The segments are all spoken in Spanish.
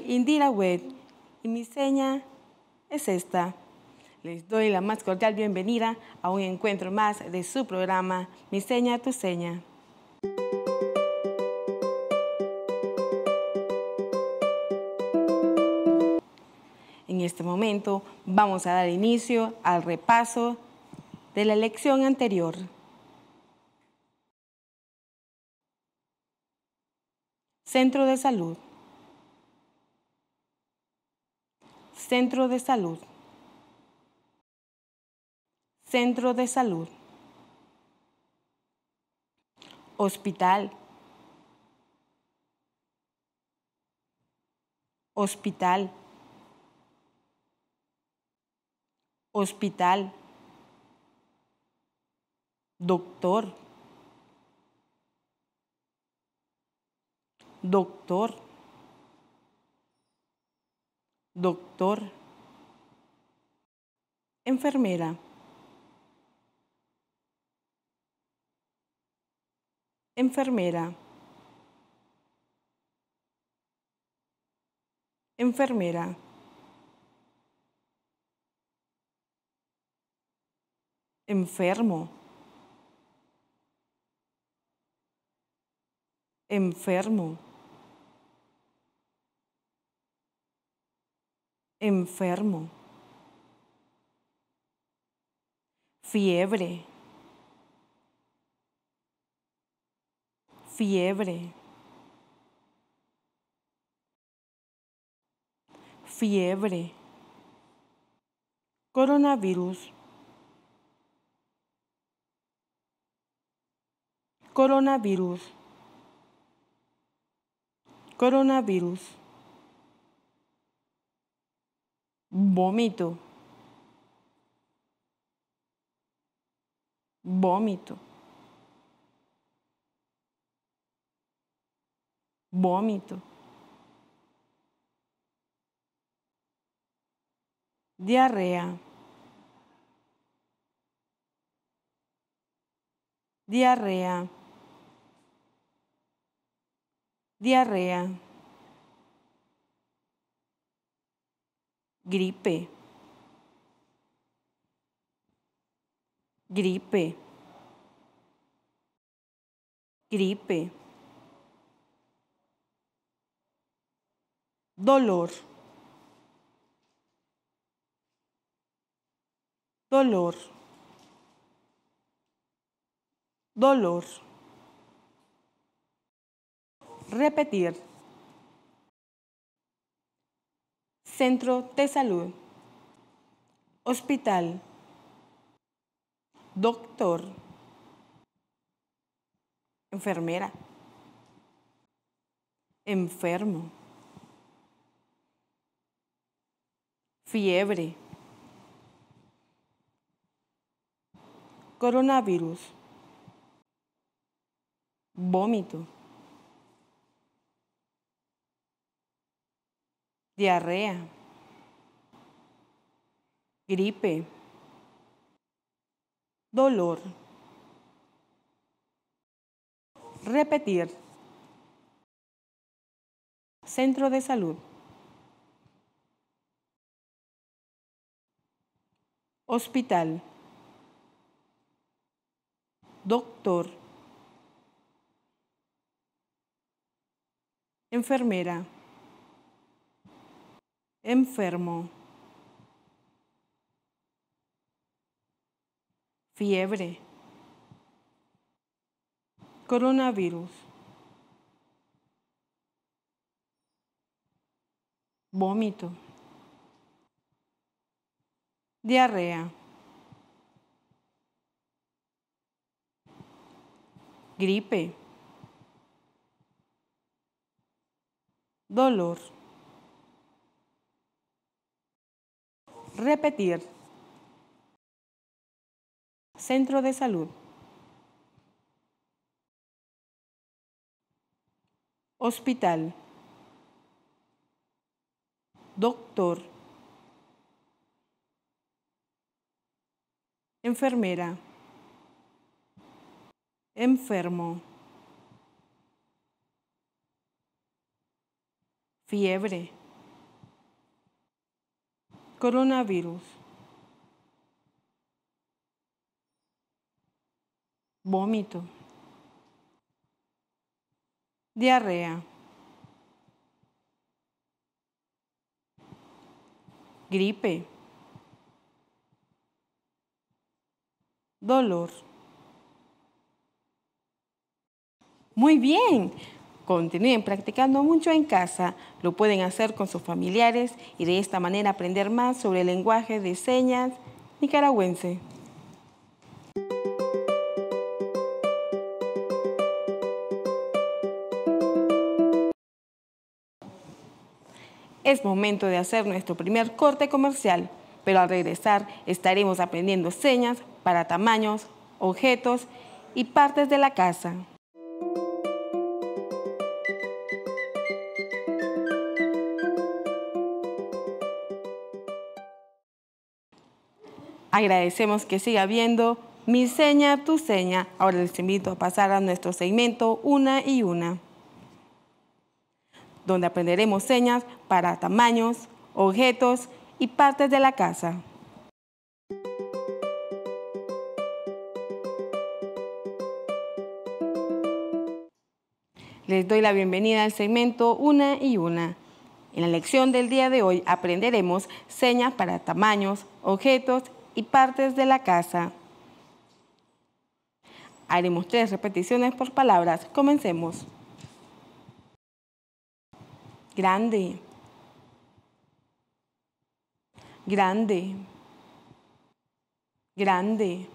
soy Indira Web y mi seña es esta. Les doy la más cordial bienvenida a un encuentro más de su programa Mi seña, tu seña. En este momento vamos a dar inicio al repaso de la lección anterior. Centro de Salud. Centro de salud. Centro de salud. Hospital. Hospital. Hospital. Doctor. Doctor doctor, enfermera, enfermera, enfermera. enfermo, enfermo. enfermo, fiebre, fiebre, fiebre, coronavirus, coronavirus, coronavirus. vómito, vómito, vómito, diarrea, diarrea, diarrea. gripe, gripe, gripe, dolor, dolor, dolor, repetir Centro de salud. Hospital. Doctor. Enfermera. Enfermo. Fiebre. Coronavirus. Vómito. diarrea, gripe, dolor. Repetir. Centro de salud. Hospital. Doctor. Enfermera enfermo, fiebre, coronavirus, vómito, diarrea, gripe, dolor. Repetir. Centro de salud. Hospital. Doctor. Enfermera. Enfermo. Fiebre coronavirus. Vómito. Diarrea. Gripe. Dolor. Muy bien. Continúen practicando mucho en casa, lo pueden hacer con sus familiares y de esta manera aprender más sobre el lenguaje de señas nicaragüense. Es momento de hacer nuestro primer corte comercial, pero al regresar estaremos aprendiendo señas para tamaños, objetos y partes de la casa. Agradecemos que siga viendo Mi Seña, Tu Seña. Ahora les invito a pasar a nuestro segmento Una y Una, donde aprenderemos señas para tamaños, objetos y partes de la casa. Les doy la bienvenida al segmento Una y Una. En la lección del día de hoy aprenderemos señas para tamaños, objetos y partes de la casa. Haremos tres repeticiones por palabras. Comencemos. Grande. Grande. Grande.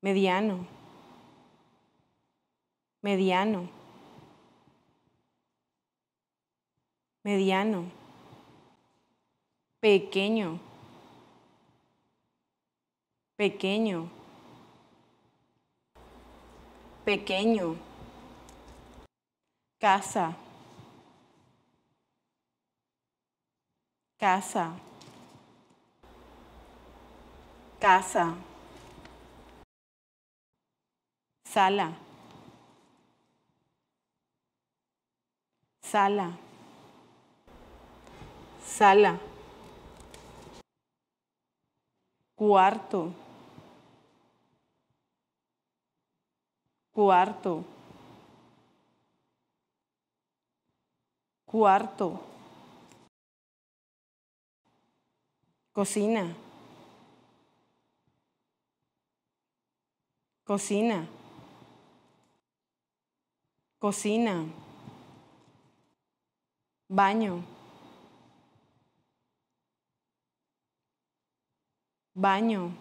Mediano. Mediano. Mediano pequeño, pequeño, pequeño, casa, casa, casa, sala, sala, sala cuarto, cuarto, cuarto, cocina, cocina, cocina, baño. baño,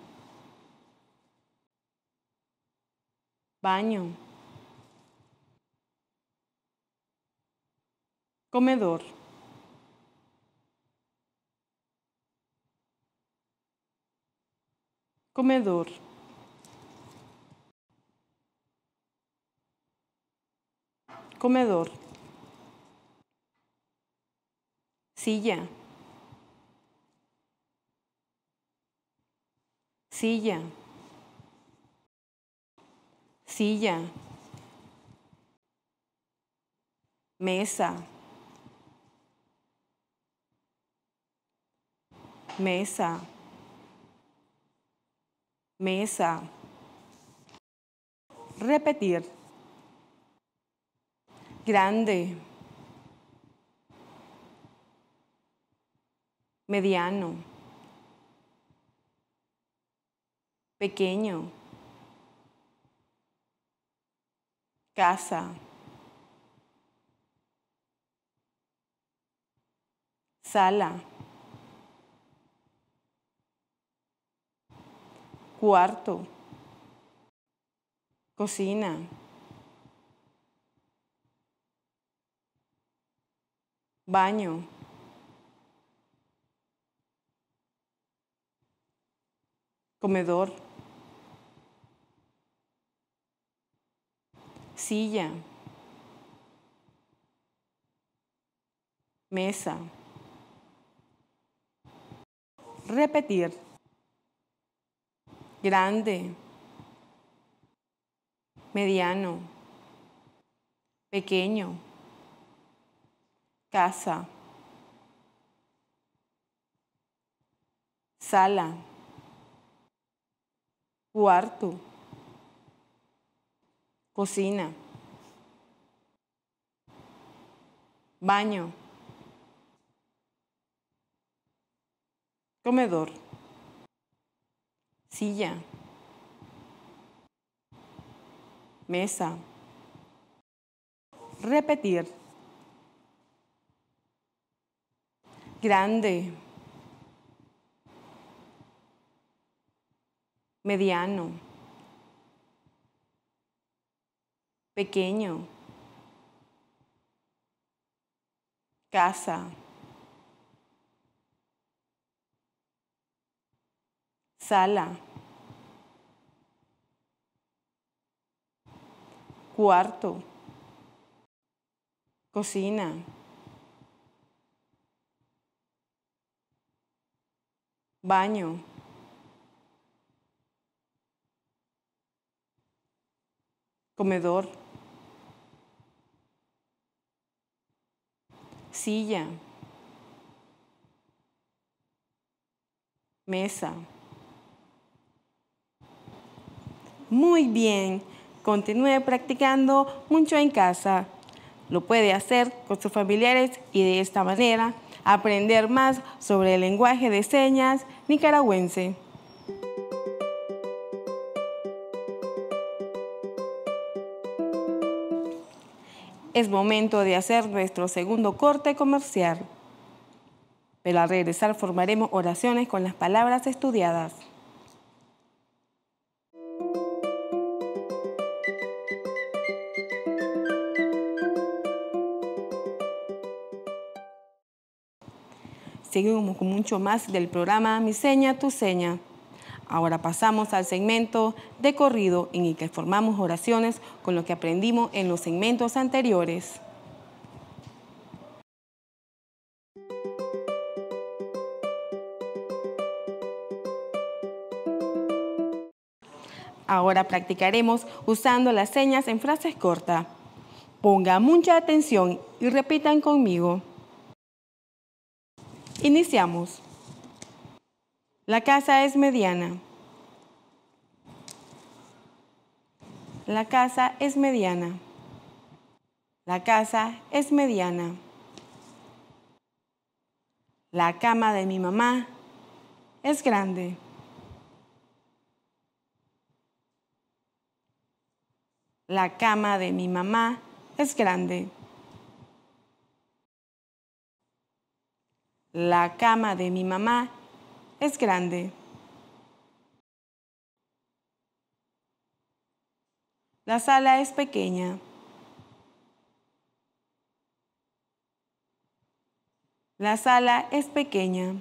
baño, comedor, comedor. Comedor. Silla. silla, silla, mesa, mesa, mesa. Repetir. Grande. Mediano. pequeño, casa, sala, cuarto, cocina. baño, comedor. silla, mesa. Repetir. Grande. Mediano. Pequeño. Casa. Sala. Cuarto cocina, baño, comedor, silla, mesa, repetir, grande, mediano. pequeño, casa, sala, cuarto, cocina. baño, comedor. silla, mesa. Muy bien, continúe practicando mucho en casa. Lo puede hacer con sus familiares y de esta manera aprender más sobre el lenguaje de señas nicaragüense. Es momento de hacer nuestro segundo corte comercial. Pero al regresar formaremos oraciones con las palabras estudiadas. Seguimos con mucho más del programa Mi Seña, Tu Seña. Ahora pasamos al segmento de corrido en el que formamos oraciones con lo que aprendimos en los segmentos anteriores. Ahora practicaremos usando las señas en frases cortas. Ponga mucha atención y repitan conmigo. Iniciamos. La casa es mediana. La casa es mediana. La casa es mediana. La cama de mi mamá es grande. La cama de mi mamá es grande. La cama de mi mamá es grande. La sala es pequeña. La sala es pequeña.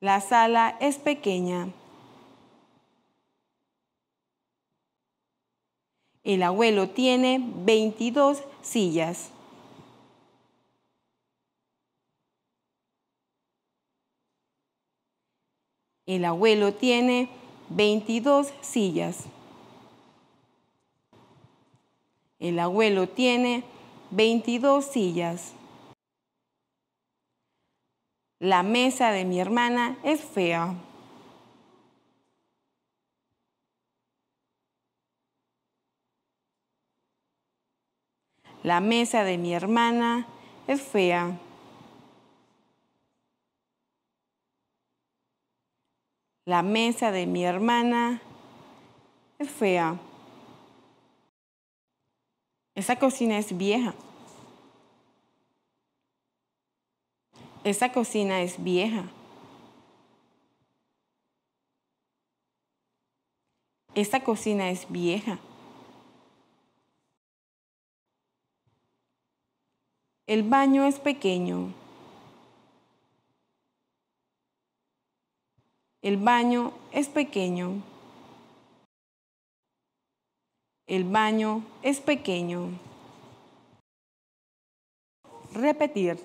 La sala es pequeña. El abuelo tiene 22 sillas. El abuelo tiene 22 sillas. El abuelo tiene 22 sillas. La mesa de mi hermana es fea. La mesa de mi hermana es fea. La mesa de mi hermana es fea. Esa cocina es vieja. Esa cocina es vieja. Esta cocina es vieja. El baño es pequeño. El baño es pequeño. El baño es pequeño. Repetir.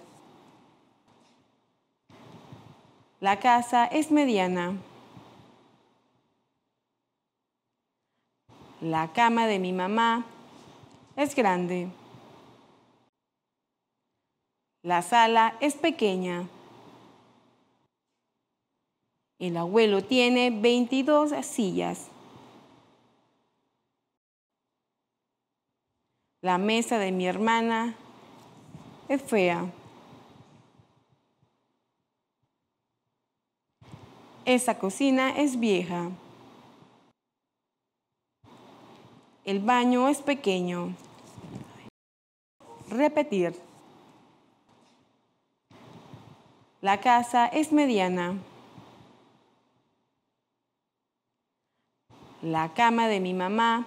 La casa es mediana. La cama de mi mamá es grande. La sala es pequeña. El abuelo tiene 22 sillas. La mesa de mi hermana es fea. Esa cocina es vieja. El baño es pequeño. Repetir. La casa es mediana. La cama de mi mamá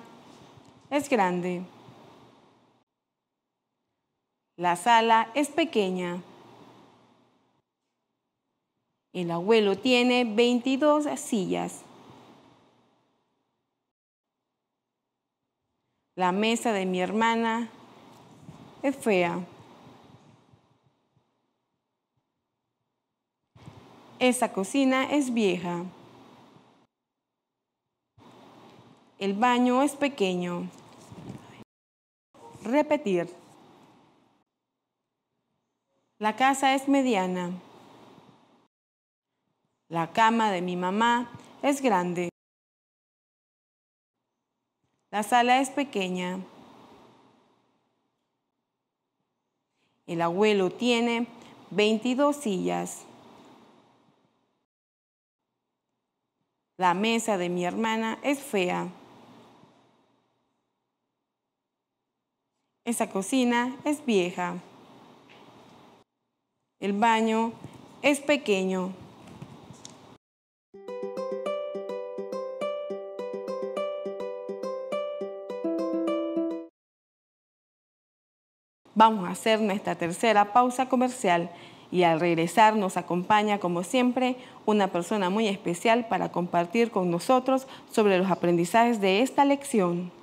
es grande. La sala es pequeña. El abuelo tiene 22 sillas. La mesa de mi hermana es fea. Esa cocina es vieja. El baño es pequeño. Repetir. La casa es mediana. La cama de mi mamá es grande. La sala es pequeña. El abuelo tiene 22 sillas. La mesa de mi hermana es fea. Esa cocina es vieja. El baño es pequeño. Vamos a hacer nuestra tercera pausa comercial y al regresar nos acompaña como siempre una persona muy especial para compartir con nosotros sobre los aprendizajes de esta lección.